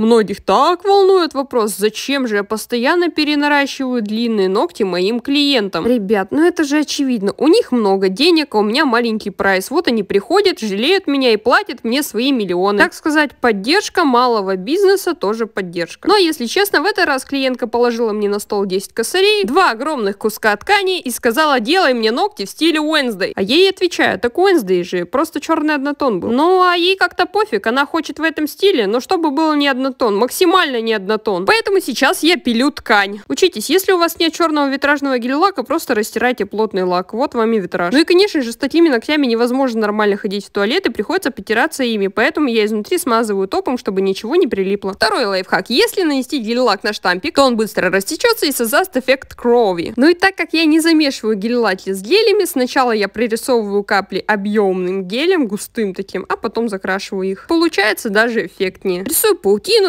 Многих так волнует вопрос, зачем же я постоянно перенаращиваю длинные ногти моим клиентам. Ребят, ну это же очевидно. У них много денег, а у меня маленький прайс. Вот они приходят, жалеют меня и платят мне свои миллионы. Так сказать, поддержка малого бизнеса тоже поддержка. Но если честно, в этот раз клиентка положила мне на стол 10 косарей, два огромных куска ткани и сказала, делай мне ногти в стиле Уэнсдей. А ей отвечаю, так Уэнсдей же, просто черный однотон был. Ну а ей как-то пофиг, она хочет в этом стиле, но чтобы было не одно однотон, максимально не однотон. Поэтому сейчас я пилю ткань. Учитесь, если у вас нет черного витражного гель-лака, просто растирайте плотный лак. Вот вам и витраж. Ну и, конечно же, с такими ногтями невозможно нормально ходить в туалет и приходится потираться ими, поэтому я изнутри смазываю топом, чтобы ничего не прилипло. Второй лайфхак. Если нанести гель-лак на штампик, то он быстро растечется и создаст эффект крови. Ну и так как я не замешиваю гель-лаки с гелями, сначала я прорисовываю капли объемным гелем, густым таким, а потом закрашиваю их. Получается даже эффектнее. Рисую пауки.